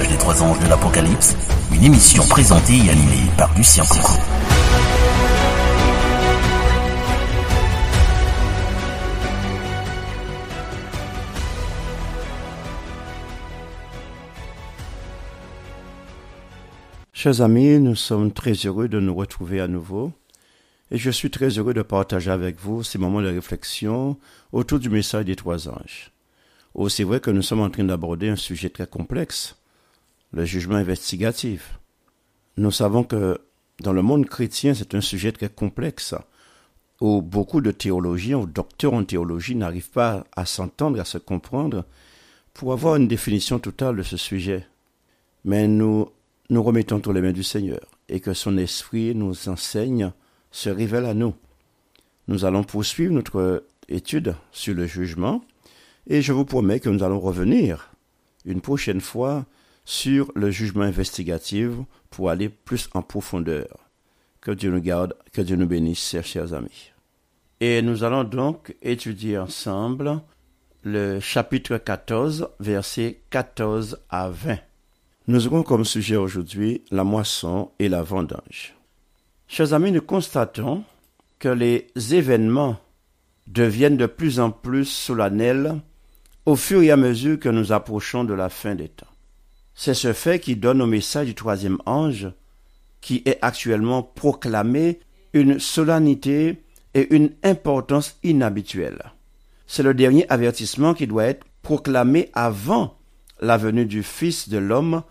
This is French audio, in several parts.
des trois anges de l'Apocalypse, une émission présentée et animée par Lucien Coucou. Chers amis, nous sommes très heureux de nous retrouver à nouveau et je suis très heureux de partager avec vous ces moments de réflexion autour du message des trois anges. Oh, c'est vrai que nous sommes en train d'aborder un sujet très complexe, le jugement investigatif. Nous savons que dans le monde chrétien, c'est un sujet très complexe, où beaucoup de théologiens ou docteurs en théologie n'arrivent pas à s'entendre, à se comprendre, pour avoir une définition totale de ce sujet. Mais nous nous remettons tous les mains du Seigneur, et que son esprit nous enseigne, se révèle à nous. Nous allons poursuivre notre étude sur le jugement, et je vous promets que nous allons revenir une prochaine fois sur le jugement investigatif pour aller plus en profondeur. Que Dieu nous garde, que Dieu nous bénisse, chers amis. Et nous allons donc étudier ensemble le chapitre 14, versets 14 à 20. Nous aurons comme sujet aujourd'hui la moisson et la vendange. Chers amis, nous constatons que les événements deviennent de plus en plus solennels au fur et à mesure que nous approchons de la fin des temps. C'est ce fait qui donne au message du troisième ange, qui est actuellement proclamé, une solennité et une importance inhabituelle. C'est le dernier avertissement qui doit être proclamé avant la venue du Fils de l'homme,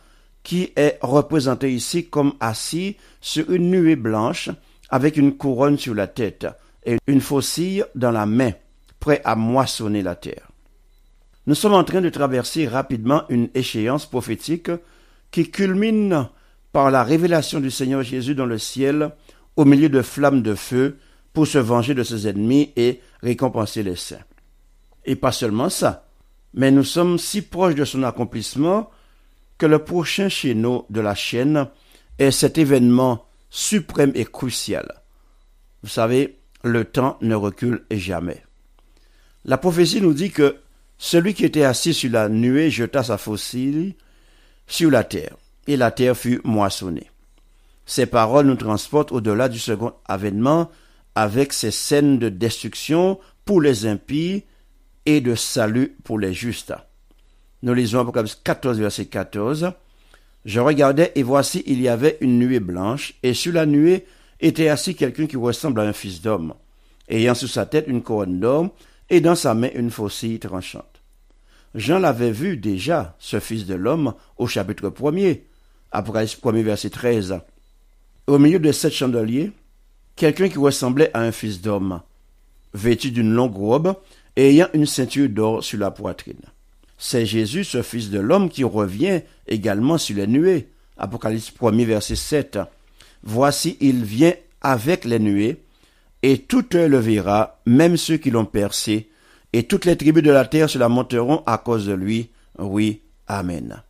qui est représenté ici comme assis sur une nuée blanche avec une couronne sur la tête et une faucille dans la main, prêt à moissonner la terre. Nous sommes en train de traverser rapidement une échéance prophétique qui culmine par la révélation du Seigneur Jésus dans le ciel au milieu de flammes de feu pour se venger de ses ennemis et récompenser les saints. Et pas seulement ça, mais nous sommes si proches de son accomplissement que le prochain nous de la chaîne est cet événement suprême et crucial. Vous savez, le temps ne recule jamais. La prophétie nous dit que celui qui était assis sur la nuée jeta sa faucille sur la terre, et la terre fut moissonnée. Ces paroles nous transportent au-delà du second avènement avec ces scènes de destruction pour les impies et de salut pour les justes. Nous lisons Apocalypse 14, verset 14. Je regardais et voici il y avait une nuée blanche et sur la nuée était assis quelqu'un qui ressemble à un fils d'homme, ayant sous sa tête une couronne d'or et dans sa main une faucille tranchante. Jean l'avait vu déjà, ce Fils de l'homme, au chapitre 1 Apocalypse après premier verset 13. Au milieu de sept chandeliers, quelqu'un qui ressemblait à un fils d'homme, vêtu d'une longue robe et ayant une ceinture d'or sur la poitrine. C'est Jésus, ce Fils de l'homme, qui revient également sur les nuées. Apocalypse 1 verset 7. Voici, il vient avec les nuées, et tout le verra, même ceux qui l'ont percé, et toutes les tribus de la terre se monteront à cause de lui. Oui, Amen.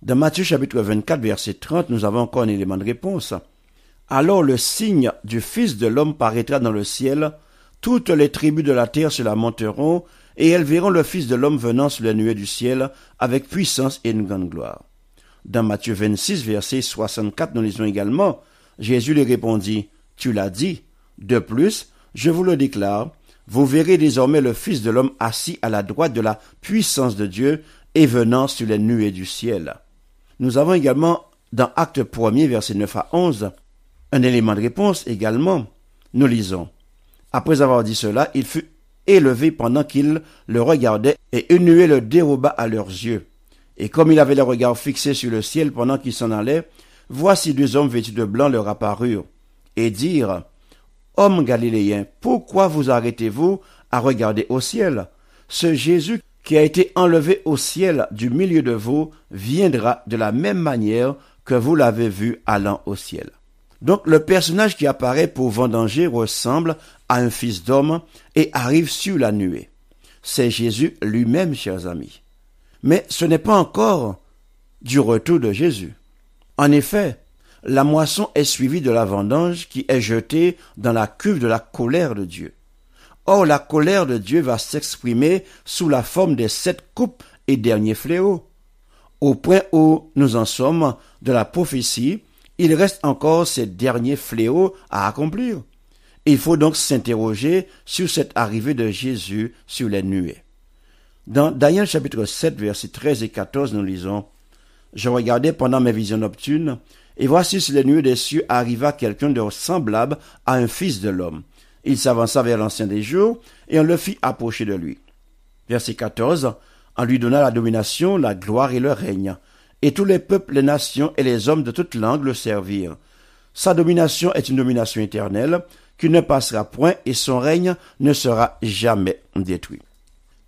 Dans Matthieu chapitre 24, verset 30, nous avons encore un élément de réponse. Alors le signe du Fils de l'homme paraîtra dans le ciel, toutes les tribus de la terre se monteront, et elles verront le Fils de l'homme venant sur les nuées du ciel avec puissance et une grande gloire. Dans Matthieu 26, verset 64, nous lisons également, Jésus lui répondit, Tu l'as dit. De plus, je vous le déclare, vous verrez désormais le Fils de l'homme assis à la droite de la puissance de Dieu et venant sur les nuées du ciel. Nous avons également dans Acte 1 verset 9 à 11, un élément de réponse également. Nous lisons. Après avoir dit cela, il fut élevé pendant qu'ils le regardaient et une nuée le déroba à leurs yeux. Et comme il avait le regard fixé sur le ciel pendant qu'il s'en allait, voici deux hommes vêtus de blanc leur apparurent et dirent Homme galiléen, pourquoi vous arrêtez-vous à regarder au ciel Ce Jésus qui a été enlevé au ciel du milieu de vous viendra de la même manière que vous l'avez vu allant au ciel. Donc le personnage qui apparaît pour vendanger ressemble à un fils d'homme et arrive sur la nuée. C'est Jésus lui-même, chers amis. Mais ce n'est pas encore du retour de Jésus. En effet, la moisson est suivie de la vendange qui est jetée dans la cuve de la colère de Dieu. Or la colère de Dieu va s'exprimer sous la forme des sept coupes et derniers fléaux. Au point où nous en sommes de la prophétie, il reste encore ces derniers fléaux à accomplir. Il faut donc s'interroger sur cette arrivée de Jésus sur les nuées. Dans Daniel chapitre 7 versets 13 et 14 nous lisons Je regardais pendant mes visions nocturnes et voici sur les nuées des cieux arriva quelqu'un de semblable à un fils de l'homme. Il s'avança vers l'ancien des jours, et on le fit approcher de lui. Verset 14. On lui donna la domination, la gloire et le règne. Et tous les peuples, les nations et les hommes de toute langue le servirent. Sa domination est une domination éternelle, qui ne passera point, et son règne ne sera jamais détruit.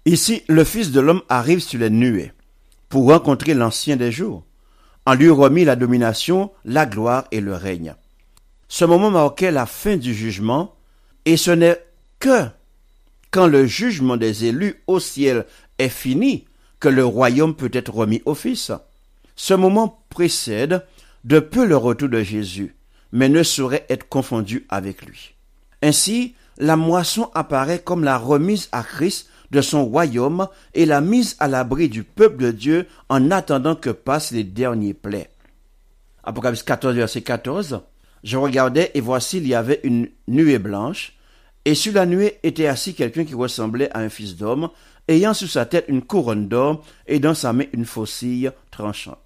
Ici, le Fils de l'homme arrive sur les nuées, pour rencontrer l'ancien des jours en lui remit la domination, la gloire et le règne. Ce moment marquait la fin du jugement, et ce n'est que quand le jugement des élus au ciel est fini que le royaume peut être remis au Fils. Ce moment précède de peu le retour de Jésus, mais ne saurait être confondu avec lui. Ainsi, la moisson apparaît comme la remise à Christ de son royaume et la mise à l'abri du peuple de Dieu en attendant que passent les derniers plaies. Apocalypse 14, verset 14. Je regardais et voici il y avait une nuée blanche, et sur la nuée était assis quelqu'un qui ressemblait à un fils d'homme, ayant sous sa tête une couronne d'or et dans sa main une faucille tranchante.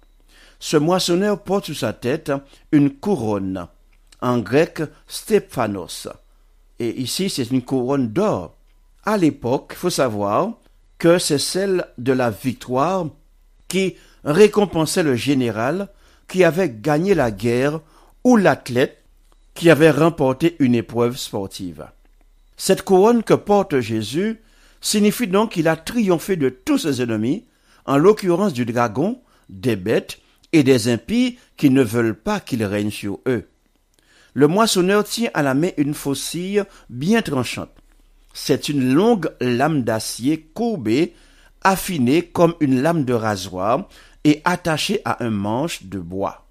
Ce moissonneur porte sous sa tête une couronne, en grec stephanos. Et ici c'est une couronne d'or à l'époque, il faut savoir que c'est celle de la victoire qui récompensait le général qui avait gagné la guerre ou l'athlète qui avait remporté une épreuve sportive. Cette couronne que porte Jésus signifie donc qu'il a triomphé de tous ses ennemis, en l'occurrence du dragon, des bêtes et des impies qui ne veulent pas qu'il règne sur eux. Le moissonneur tient à la main une faucille bien tranchante. C'est une longue lame d'acier courbée, affinée comme une lame de rasoir et attachée à un manche de bois.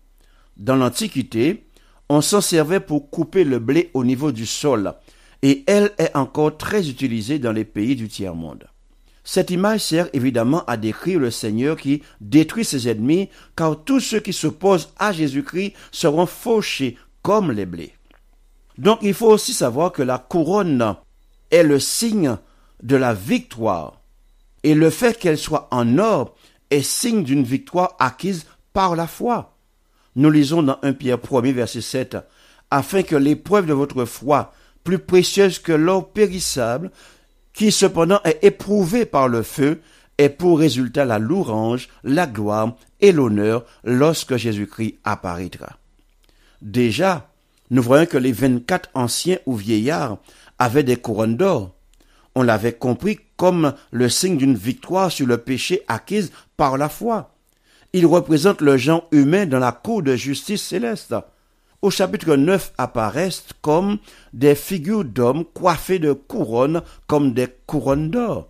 Dans l'Antiquité, on s'en servait pour couper le blé au niveau du sol, et elle est encore très utilisée dans les pays du tiers-monde. Cette image sert évidemment à décrire le Seigneur qui détruit ses ennemis, car tous ceux qui s'opposent à Jésus-Christ seront fauchés comme les blés. Donc il faut aussi savoir que la couronne est le signe de la victoire. Et le fait qu'elle soit en or est signe d'une victoire acquise par la foi. Nous lisons dans 1 Pierre 1 verset 7, afin que l'épreuve de votre foi, plus précieuse que l'or périssable, qui cependant est éprouvée par le feu, ait pour résultat la louange, la gloire et l'honneur lorsque Jésus-Christ apparaîtra. Déjà, nous voyons que les vingt-quatre anciens ou vieillards avait des couronnes d'or. On l'avait compris comme le signe d'une victoire sur le péché acquise par la foi. Il représente le genre humain dans la cour de justice céleste. Au chapitre 9 apparaissent comme des figures d'hommes coiffées de couronnes comme des couronnes d'or.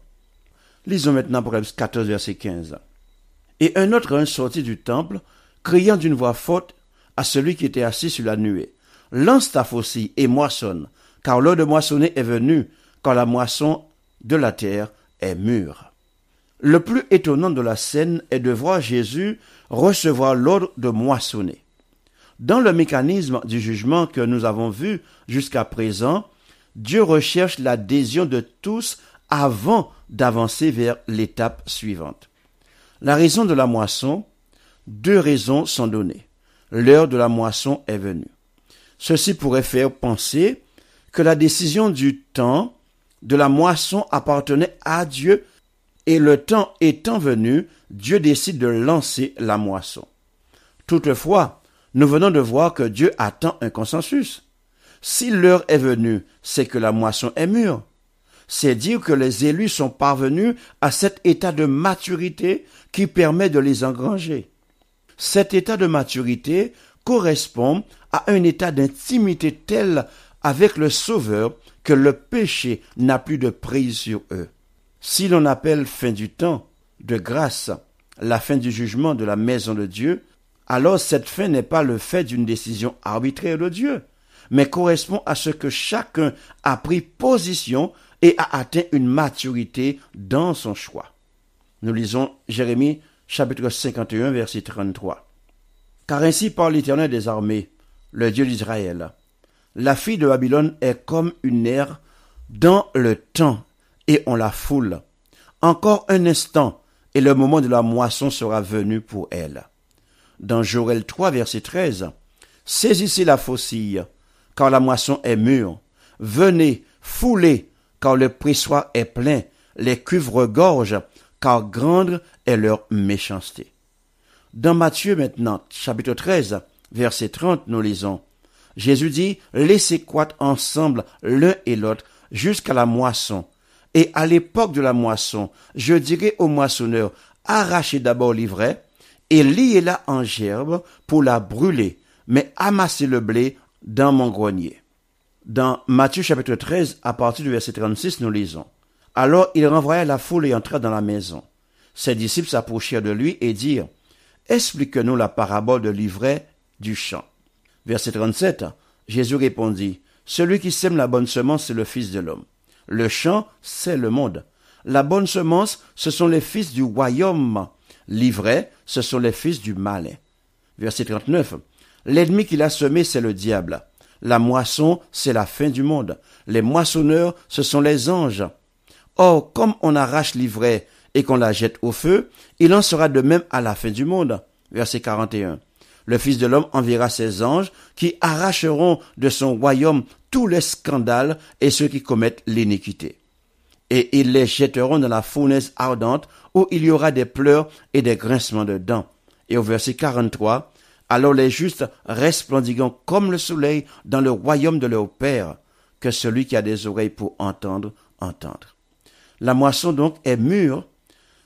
Lisons maintenant 14, verset 15. Et un autre sortit du temple, criant d'une voix forte à celui qui était assis sur la nuée. Lance ta faucille et moissonne, car l'heure de moissonner est venue, quand la moisson de la terre est mûre. Le plus étonnant de la scène est de voir Jésus recevoir l'ordre de moissonner. Dans le mécanisme du jugement que nous avons vu jusqu'à présent, Dieu recherche l'adhésion de tous avant d'avancer vers l'étape suivante. La raison de la moisson, deux raisons sont données. L'heure de la moisson est venue. Ceci pourrait faire penser que la décision du temps de la moisson appartenait à Dieu et le temps étant venu, Dieu décide de lancer la moisson. Toutefois, nous venons de voir que Dieu attend un consensus. Si l'heure est venue, c'est que la moisson est mûre. C'est dire que les élus sont parvenus à cet état de maturité qui permet de les engranger. Cet état de maturité correspond à un état d'intimité tel avec le Sauveur que le péché n'a plus de prise sur eux. Si l'on appelle fin du temps, de grâce, la fin du jugement de la maison de Dieu, alors cette fin n'est pas le fait d'une décision arbitraire de Dieu, mais correspond à ce que chacun a pris position et a atteint une maturité dans son choix. Nous lisons Jérémie chapitre 51 verset 33. Car ainsi parle l'Éternel des armées, le Dieu d'Israël. La fille de Babylone est comme une aire dans le temps et on la foule. Encore un instant et le moment de la moisson sera venu pour elle. Dans Joël 3, verset 13, Saisissez la faucille, car la moisson est mûre. Venez, foulez, car le pressoir est plein. Les cuves regorgent, car grande est leur méchanceté. Dans Matthieu maintenant, chapitre 13, verset 30, nous lisons Jésus dit, laissez croître ensemble l'un et l'autre jusqu'à la moisson. Et à l'époque de la moisson, je dirai au moissonneur, arrachez d'abord l'ivraie et liez-la en gerbe pour la brûler, mais amassez le blé dans mon grenier. Dans Matthieu chapitre 13, à partir du verset 36, nous lisons. Alors il renvoya la foule et entra dans la maison. Ses disciples s'approchèrent de lui et dirent, Explique-nous la parabole de l'ivraie du champ. Verset 37. Jésus répondit, Celui qui sème la bonne semence, c'est le Fils de l'homme. Le champ, c'est le monde. La bonne semence, ce sont les fils du royaume. L'ivraie, ce sont les fils du mal. » Verset 39. L'ennemi qui l'a semé, c'est le diable. La moisson, c'est la fin du monde. Les moissonneurs, ce sont les anges. Or, comme on arrache l'ivraie et qu'on la jette au feu, il en sera de même à la fin du monde. Verset 41 le Fils de l'homme enverra ses anges qui arracheront de son royaume tous les scandales et ceux qui commettent l'iniquité. Et ils les jetteront dans la fournaise ardente où il y aura des pleurs et des grincements de dents. Et au verset 43, alors les justes resplendiront comme le soleil dans le royaume de leur Père, que celui qui a des oreilles pour entendre, entendre. La moisson donc est mûre.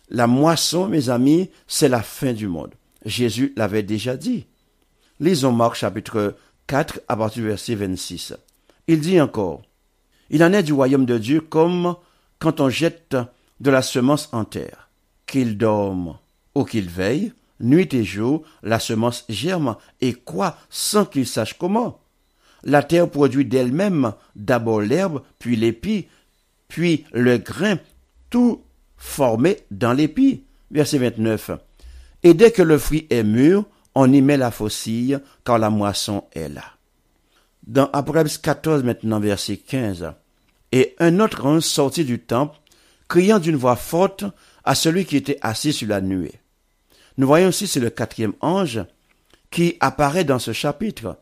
La moisson, mes amis, c'est la fin du monde. Jésus l'avait déjà dit. Lisons Marc chapitre 4 à partir du verset 26. Il dit encore, Il en est du royaume de Dieu comme quand on jette de la semence en terre. Qu'il dorme ou qu'il veille, nuit et jour, la semence germe et quoi sans qu'il sache comment. La terre produit d'elle-même d'abord l'herbe, puis l'épi, puis le grain, tout formé dans l'épi. Verset 29. Et dès que le fruit est mûr, on y met la faucille, quand la moisson est là. Dans Apocalypse 14 maintenant, verset 15, et un autre ange sortit du temple, criant d'une voix forte à celui qui était assis sur la nuée. Nous voyons ici c'est le quatrième ange qui apparaît dans ce chapitre.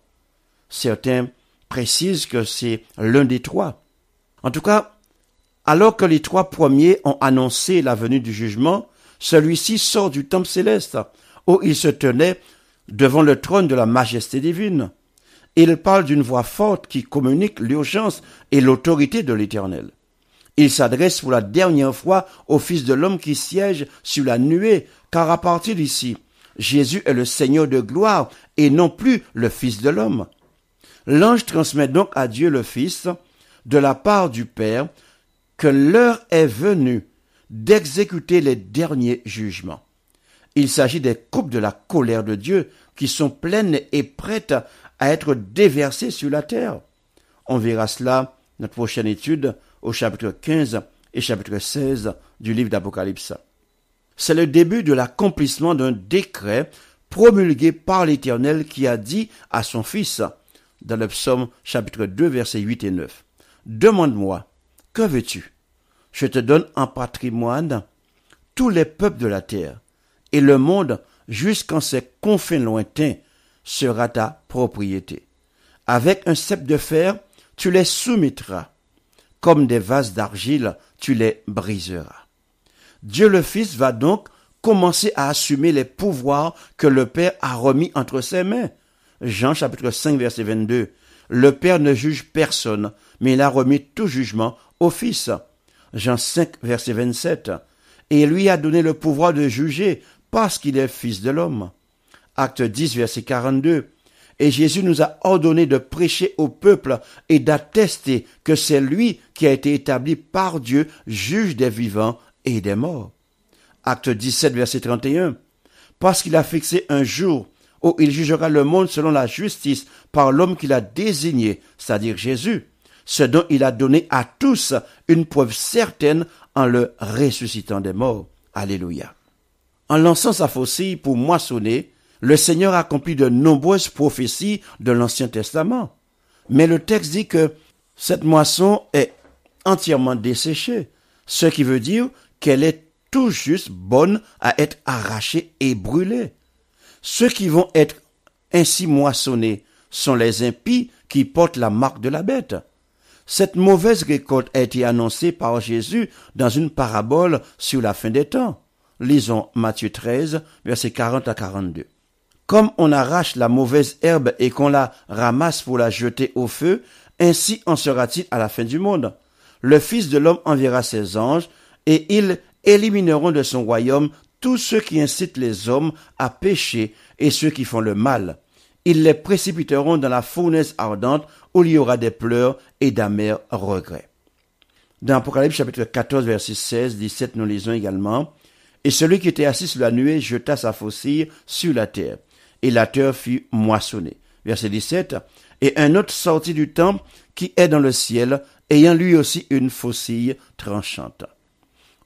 Certains précisent que c'est l'un des trois. En tout cas, alors que les trois premiers ont annoncé la venue du jugement, celui-ci sort du temple céleste, où il se tenait devant le trône de la majesté divine. Il parle d'une voix forte qui communique l'urgence et l'autorité de l'Éternel. Il s'adresse pour la dernière fois au Fils de l'homme qui siège sur la nuée, car à partir d'ici, Jésus est le Seigneur de gloire et non plus le Fils de l'homme. L'ange transmet donc à Dieu le Fils, de la part du Père, que l'heure est venue d'exécuter les derniers jugements. Il s'agit des coupes de la colère de Dieu qui sont pleines et prêtes à être déversées sur la terre. On verra cela notre prochaine étude au chapitre 15 et chapitre 16 du livre d'Apocalypse. C'est le début de l'accomplissement d'un décret promulgué par l'Éternel qui a dit à son Fils, dans le psaume chapitre 2 versets 8 et 9, Demande-moi, que veux-tu Je te donne en patrimoine tous les peuples de la terre, et le monde jusqu'en ses confins lointains, sera ta propriété. Avec un cep de fer, tu les soumettras. Comme des vases d'argile, tu les briseras. Dieu le Fils va donc commencer à assumer les pouvoirs que le Père a remis entre ses mains. Jean chapitre 5 verset 22. Le Père ne juge personne, mais il a remis tout jugement au Fils. Jean 5 verset 27. Et lui a donné le pouvoir de juger parce qu'il est fils de l'homme. Acte 10, verset 42. Et Jésus nous a ordonné de prêcher au peuple et d'attester que c'est lui qui a été établi par Dieu juge des vivants et des morts. Acte 17, verset 31. Parce qu'il a fixé un jour où il jugera le monde selon la justice par l'homme qu'il a désigné, c'est-à-dire Jésus, ce dont il a donné à tous une preuve certaine en le ressuscitant des morts. Alléluia. En lançant sa faucille pour moissonner, le Seigneur accomplit de nombreuses prophéties de l'Ancien Testament. Mais le texte dit que cette moisson est entièrement desséchée, ce qui veut dire qu'elle est tout juste bonne à être arrachée et brûlée. Ceux qui vont être ainsi moissonnés sont les impies qui portent la marque de la bête. Cette mauvaise récolte a été annoncée par Jésus dans une parabole sur la fin des temps lisons Matthieu 13, versets 40 à 42. Comme on arrache la mauvaise herbe et qu'on la ramasse pour la jeter au feu, ainsi en sera-t-il à la fin du monde. Le Fils de l'homme enverra ses anges, et ils élimineront de son royaume tous ceux qui incitent les hommes à pécher et ceux qui font le mal. Ils les précipiteront dans la fournaise ardente où il y aura des pleurs et d'amers regrets. Dans Apocalypse chapitre 14 verset 16, 17, nous lisons également et celui qui était assis sur la nuée jeta sa faucille sur la terre, et la terre fut moissonnée. Verset 17. Et un autre sortit du temple qui est dans le ciel, ayant lui aussi une faucille tranchante.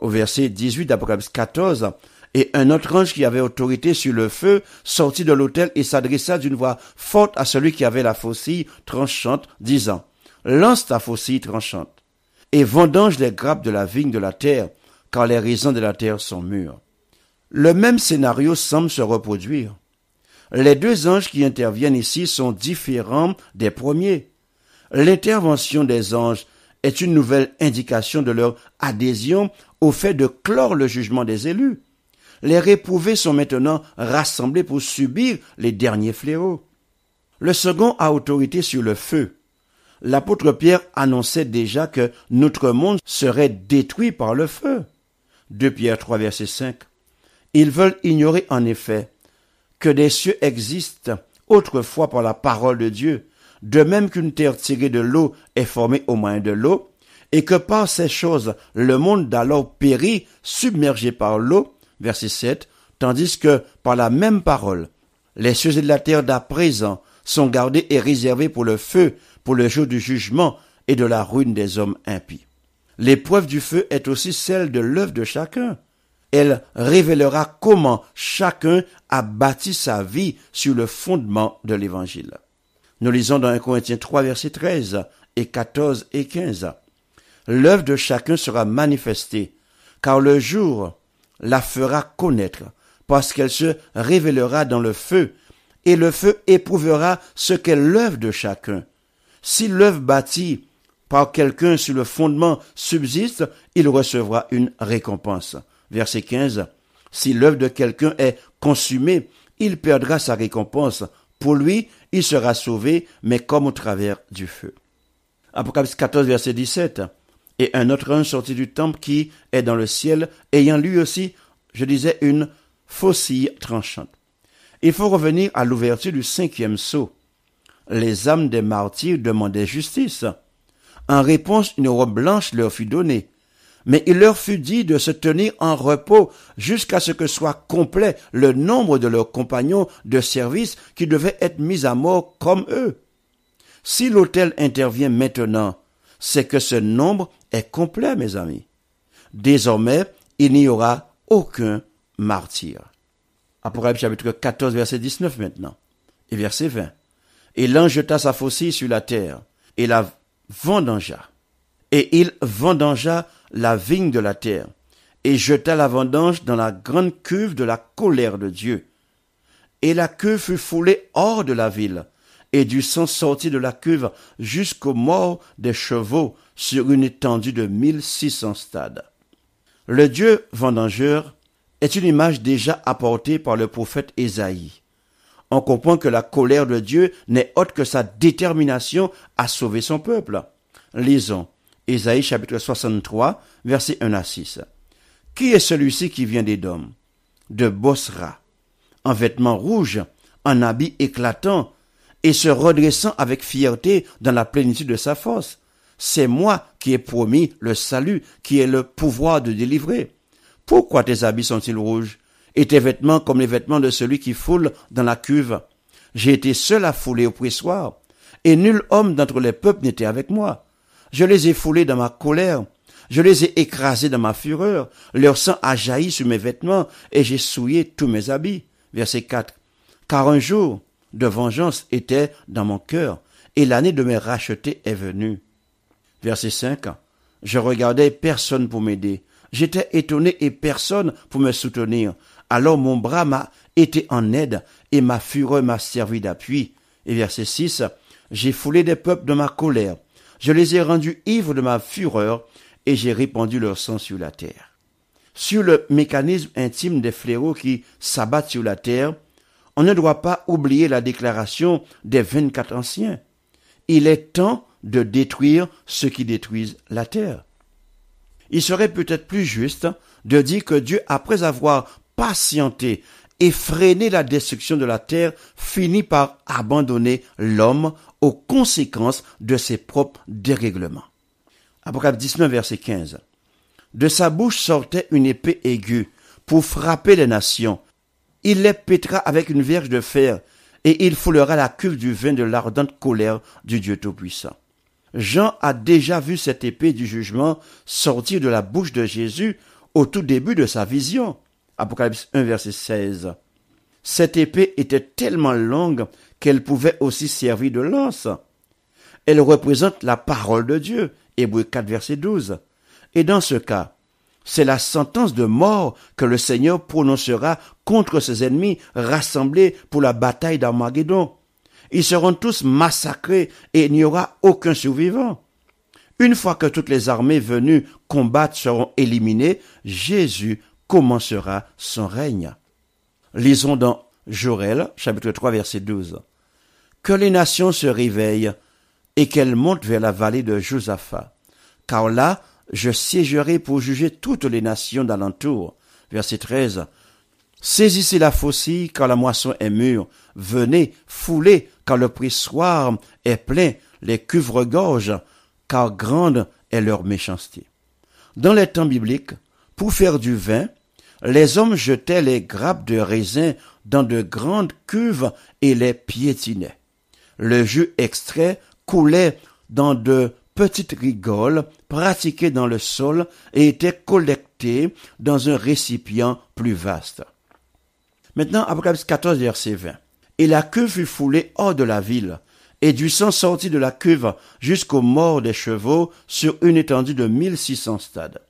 Au verset 18 d'Apocalypse 14, et un autre ange qui avait autorité sur le feu sortit de l'autel et s'adressa d'une voix forte à celui qui avait la faucille tranchante, disant, Lance ta faucille tranchante, et vendange les grappes de la vigne de la terre, car les raisons de la terre sont mûres. Le même scénario semble se reproduire. Les deux anges qui interviennent ici sont différents des premiers. L'intervention des anges est une nouvelle indication de leur adhésion au fait de clore le jugement des élus. Les réprouvés sont maintenant rassemblés pour subir les derniers fléaux. Le second a autorité sur le feu. L'apôtre Pierre annonçait déjà que notre monde serait détruit par le feu. 2 Pierre 3 verset 5. Ils veulent ignorer en effet que des cieux existent autrefois par la parole de Dieu, de même qu'une terre tirée de l'eau est formée au moyen de l'eau, et que par ces choses le monde d'alors périt, submergé par l'eau, verset 7, tandis que par la même parole, les cieux et la terre d'à présent sont gardés et réservés pour le feu, pour le jour du jugement et de la ruine des hommes impies. L'épreuve du feu est aussi celle de l'œuvre de chacun. Elle révélera comment chacun a bâti sa vie sur le fondement de l'Évangile. Nous lisons dans 1 Corinthiens 3, verset 13 et 14 et 15. L'œuvre de chacun sera manifestée, car le jour la fera connaître, parce qu'elle se révélera dans le feu, et le feu éprouvera ce qu'est l'œuvre de chacun. Si l'œuvre bâtie par quelqu'un sur le fondement subsiste, il recevra une récompense. Verset 15. Si l'œuvre de quelqu'un est consumée, il perdra sa récompense. Pour lui, il sera sauvé, mais comme au travers du feu. Apocalypse 14, verset 17. Et un autre homme sorti du temple qui est dans le ciel, ayant lui aussi, je disais, une faucille tranchante. Il faut revenir à l'ouverture du cinquième sceau. Les âmes des martyrs demandaient justice. En réponse, une robe blanche leur fut donnée. Mais il leur fut dit de se tenir en repos jusqu'à ce que soit complet le nombre de leurs compagnons de service qui devaient être mis à mort comme eux. Si l'autel intervient maintenant, c'est que ce nombre est complet, mes amis. Désormais, il n'y aura aucun martyr. Apocalypse chapitre 14, verset 19 maintenant, et verset 20. Et l'ange jeta sa faucille sur la terre, et la vendangea. Et il vendangea la vigne de la terre, et jeta la vendange dans la grande cuve de la colère de Dieu. Et la cuve fut foulée hors de la ville, et du sang sortit de la cuve jusqu'au morts des chevaux sur une étendue de mille six cents stades. Le Dieu vendangeur est une image déjà apportée par le prophète Ésaïe on comprend que la colère de Dieu n'est autre que sa détermination à sauver son peuple. Lisons Ésaïe chapitre 63, versets 1 à 6. Qui est celui-ci qui vient des d'Édom De Bosra, en vêtements rouges, en habits éclatants, et se redressant avec fierté dans la plénitude de sa force. C'est moi qui ai promis le salut, qui ai le pouvoir de délivrer. Pourquoi tes habits sont-ils rouges et tes vêtements comme les vêtements de celui qui foule dans la cuve. J'ai été seul à fouler au pressoir, et nul homme d'entre les peuples n'était avec moi. Je les ai foulés dans ma colère, je les ai écrasés dans ma fureur, leur sang a jailli sur mes vêtements, et j'ai souillé tous mes habits. Verset 4. Car un jour de vengeance était dans mon cœur, et l'année de mes rachetés est venue. Verset 5. Je regardais personne pour m'aider. J'étais étonné et personne pour me soutenir. Alors mon bras m'a été en aide et ma fureur m'a servi d'appui. Et verset 6, j'ai foulé des peuples de ma colère. Je les ai rendus ivres de ma fureur et j'ai répandu leur sang sur la terre. Sur le mécanisme intime des fléaux qui s'abattent sur la terre, on ne doit pas oublier la déclaration des 24 anciens. Il est temps de détruire ceux qui détruisent la terre. Il serait peut-être plus juste de dire que Dieu, après avoir patienter, et freiner la destruction de la terre finit par abandonner l'homme aux conséquences de ses propres dérèglements. Apocalypse 19, verset 15. De sa bouche sortait une épée aiguë pour frapper les nations. Il les pétra avec une vierge de fer et il foulera la cuve du vin de l'ardente colère du Dieu Tout-Puissant. Jean a déjà vu cette épée du jugement sortir de la bouche de Jésus au tout début de sa vision. Apocalypse 1, verset 16. Cette épée était tellement longue qu'elle pouvait aussi servir de lance. Elle représente la parole de Dieu, Hébreu 4, verset 12. Et dans ce cas, c'est la sentence de mort que le Seigneur prononcera contre ses ennemis rassemblés pour la bataille d'Armageddon. Ils seront tous massacrés et il n'y aura aucun survivant. Une fois que toutes les armées venues combattre seront éliminées, Jésus commencera son règne. Lisons dans Jorel, chapitre 3, verset 12. Que les nations se réveillent et qu'elles montent vers la vallée de Josaphat, car là, je siégerai pour juger toutes les nations d'alentour. Verset 13. Saisissez la faucille quand la moisson est mûre. Venez, foulez quand le pressoir est plein, les cuves regorgent, car grande est leur méchanceté. Dans les temps bibliques, pour faire du vin, les hommes jetaient les grappes de raisin dans de grandes cuves et les piétinaient. Le jus extrait coulait dans de petites rigoles pratiquées dans le sol et était collecté dans un récipient plus vaste. Maintenant, Apocalypse 14, verset 20. Et la cuve fut foulée hors de la ville, et du sang sortit de la cuve jusqu'aux morts des chevaux sur une étendue de 1600 stades.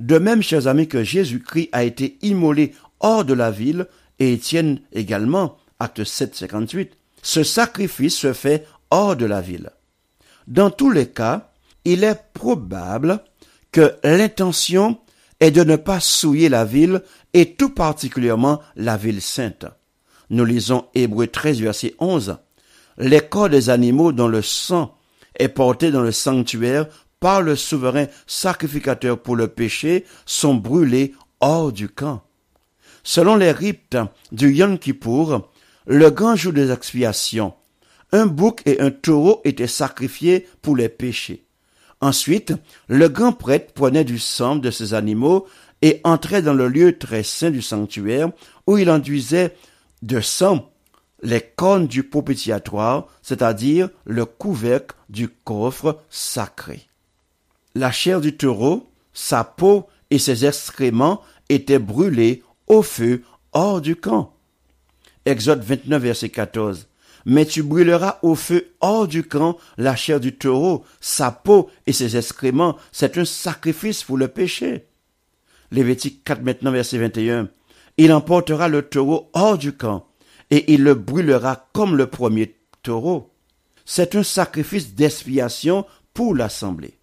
De même, chers amis, que Jésus-Christ a été immolé hors de la ville, et Étienne également, acte 7, 58, ce sacrifice se fait hors de la ville. Dans tous les cas, il est probable que l'intention est de ne pas souiller la ville et tout particulièrement la ville sainte. Nous lisons Hébreux 13, verset 11. Les corps des animaux dont le sang est porté dans le sanctuaire par le souverain sacrificateur pour le péché sont brûlés hors du camp. Selon les rites du Yom Kippour, le grand jour des expiations, un bouc et un taureau étaient sacrifiés pour les péchés. Ensuite, le grand prêtre prenait du sang de ces animaux et entrait dans le lieu très saint du sanctuaire où il enduisait de sang les cornes du propitiatoire, c'est-à-dire le couvercle du coffre sacré la chair du taureau, sa peau et ses excréments étaient brûlés au feu hors du camp. Exode 29, verset 14. Mais tu brûleras au feu hors du camp la chair du taureau, sa peau et ses excréments. C'est un sacrifice pour le péché. Lévitique 4 maintenant verset 21. Il emportera le taureau hors du camp et il le brûlera comme le premier taureau. C'est un sacrifice d'expiation pour l'assemblée.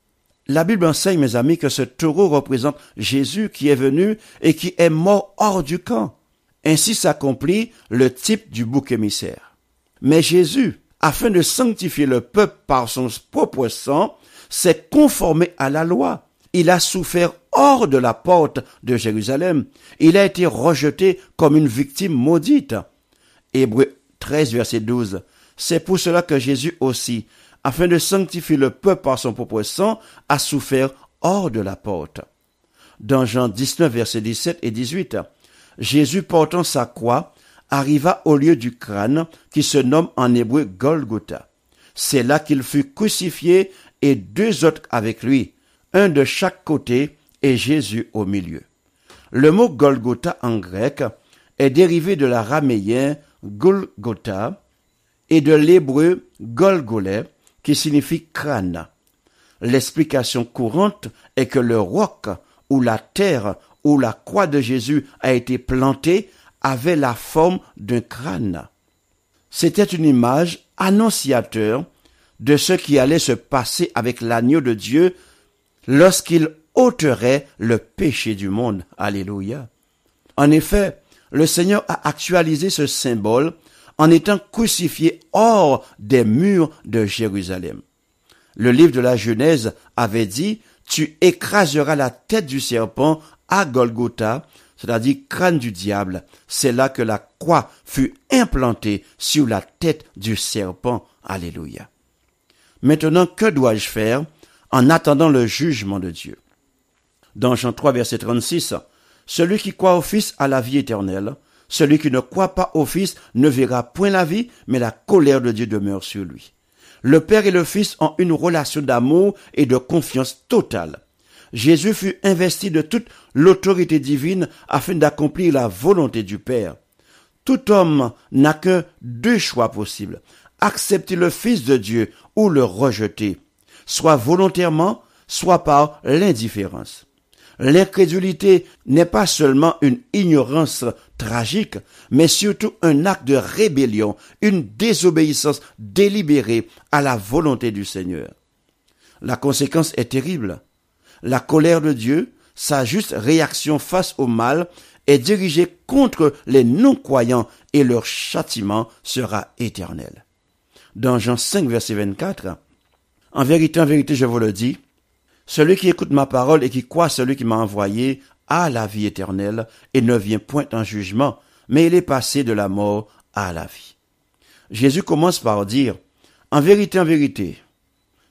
La Bible enseigne, mes amis, que ce taureau représente Jésus qui est venu et qui est mort hors du camp. Ainsi s'accomplit le type du bouc émissaire. Mais Jésus, afin de sanctifier le peuple par son propre sang, s'est conformé à la loi. Il a souffert hors de la porte de Jérusalem. Il a été rejeté comme une victime maudite. Hébreu 13, verset 12. C'est pour cela que Jésus aussi, afin de sanctifier le peuple par son propre sang, a souffert hors de la porte. Dans Jean 19, verset 17 et 18, Jésus portant sa croix arriva au lieu du crâne qui se nomme en hébreu Golgotha. C'est là qu'il fut crucifié et deux autres avec lui, un de chaque côté et Jésus au milieu. Le mot Golgotha en grec est dérivé de l'araméen Golgotha et de l'hébreu Golgolet qui signifie crâne. L'explication courante est que le roc ou la terre où la croix de Jésus a été plantée avait la forme d'un crâne. C'était une image annonciateur de ce qui allait se passer avec l'agneau de Dieu lorsqu'il ôterait le péché du monde. Alléluia. En effet, le Seigneur a actualisé ce symbole en étant crucifié hors des murs de Jérusalem. Le livre de la Genèse avait dit, tu écraseras la tête du serpent à Golgotha, c'est-à-dire crâne du diable. C'est là que la croix fut implantée sur la tête du serpent. Alléluia. Maintenant, que dois-je faire en attendant le jugement de Dieu? Dans Jean 3, verset 36, celui qui croit au Fils a la vie éternelle, celui qui ne croit pas au Fils ne verra point la vie, mais la colère de Dieu demeure sur lui. Le Père et le Fils ont une relation d'amour et de confiance totale. Jésus fut investi de toute l'autorité divine afin d'accomplir la volonté du Père. Tout homme n'a que deux choix possibles, accepter le Fils de Dieu ou le rejeter, soit volontairement, soit par l'indifférence. L'incrédulité n'est pas seulement une ignorance tragique, mais surtout un acte de rébellion, une désobéissance délibérée à la volonté du Seigneur. La conséquence est terrible. La colère de Dieu, sa juste réaction face au mal, est dirigée contre les non-croyants et leur châtiment sera éternel. Dans Jean 5, verset 24, en vérité, en vérité, je vous le dis, celui qui écoute ma parole et qui croit celui qui m'a envoyé a la vie éternelle et ne vient point en jugement, mais il est passé de la mort à la vie. Jésus commence par dire, en vérité, en vérité.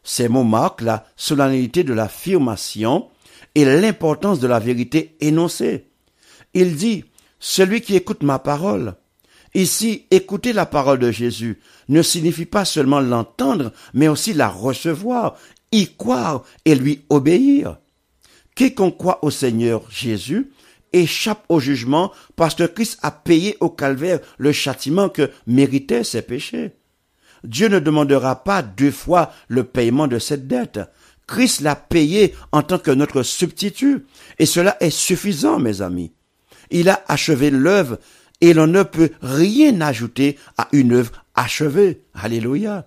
Ces mots marquent la solennité de l'affirmation et l'importance de la vérité énoncée. Il dit, celui qui écoute ma parole. Ici, écouter la parole de Jésus ne signifie pas seulement l'entendre, mais aussi la recevoir y croire et lui obéir. Quiconque croit au Seigneur Jésus échappe au jugement parce que Christ a payé au calvaire le châtiment que méritaient ses péchés. Dieu ne demandera pas deux fois le paiement de cette dette. Christ l'a payé en tant que notre substitut, et cela est suffisant, mes amis. Il a achevé l'œuvre, et l'on ne peut rien ajouter à une œuvre achevée. Alléluia.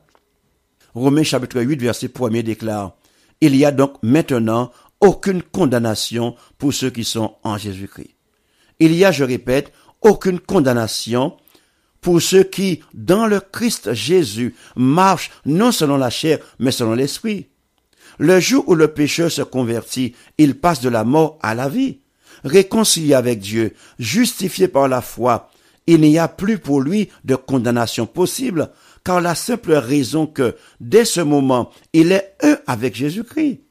Romains chapitre 8, verset 1 déclare, Il y a donc maintenant aucune condamnation pour ceux qui sont en Jésus-Christ. Il y a, je répète, aucune condamnation pour ceux qui, dans le Christ Jésus, marchent non selon la chair, mais selon l'esprit. Le jour où le pécheur se convertit, il passe de la mort à la vie. Réconcilié avec Dieu, justifié par la foi, il n'y a plus pour lui de condamnation possible car la simple raison que, dès ce moment, il est un avec Jésus-Christ.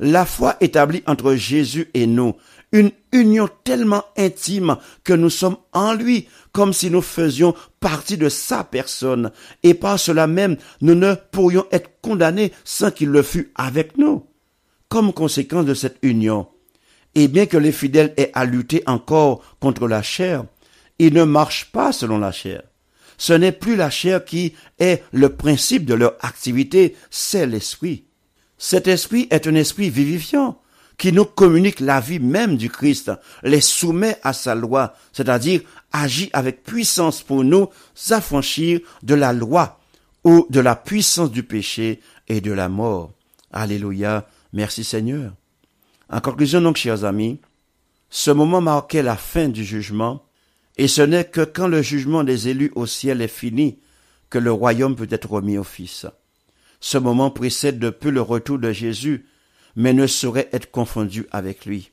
La foi établie entre Jésus et nous, une union tellement intime que nous sommes en lui, comme si nous faisions partie de sa personne, et par cela même, nous ne pourrions être condamnés sans qu'il le fût avec nous. Comme conséquence de cette union, et bien que les fidèles aient à lutter encore contre la chair, ils ne marchent pas selon la chair. Ce n'est plus la chair qui est le principe de leur activité, c'est l'esprit. Cet esprit est un esprit vivifiant qui nous communique la vie même du Christ, les soumet à sa loi, c'est-à-dire agit avec puissance pour nous affranchir de la loi ou de la puissance du péché et de la mort. Alléluia, merci Seigneur. En conclusion donc, chers amis, ce moment marquait la fin du jugement et ce n'est que quand le jugement des élus au ciel est fini que le royaume peut être remis au Fils. Ce moment précède de peu le retour de Jésus, mais ne saurait être confondu avec lui.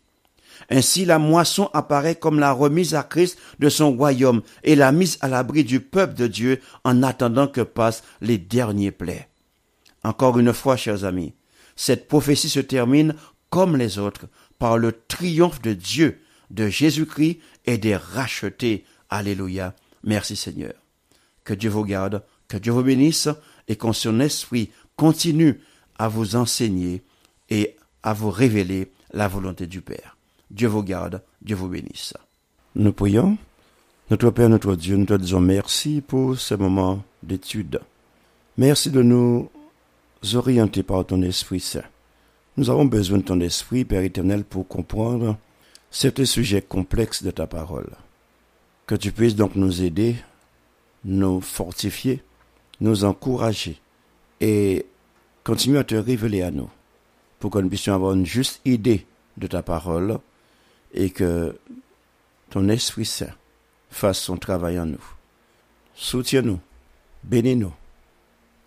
Ainsi la moisson apparaît comme la remise à Christ de son royaume et la mise à l'abri du peuple de Dieu en attendant que passent les derniers plaies. Encore une fois, chers amis, cette prophétie se termine, comme les autres, par le triomphe de Dieu, de Jésus-Christ et des rachetés. Alléluia. Merci Seigneur. Que Dieu vous garde, que Dieu vous bénisse et qu'on son esprit continue à vous enseigner et à vous révéler la volonté du Père. Dieu vous garde, Dieu vous bénisse. Nous prions. Notre Père, notre Dieu, nous te disons merci pour ce moment d'étude. Merci de nous orienter par ton Esprit Saint. Nous avons besoin de ton Esprit, Père éternel, pour comprendre c'est un sujet complexe de ta parole. Que tu puisses donc nous aider, nous fortifier, nous encourager et continuer à te révéler à nous pour que nous puissions avoir une juste idée de ta parole et que ton Esprit Saint fasse son travail en nous. Soutiens-nous, bénis-nous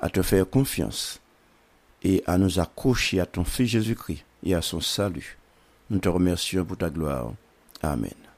à te faire confiance et à nous accrocher à ton Fils Jésus-Christ et à son salut. Nous te remercions pour ta gloire. Amen.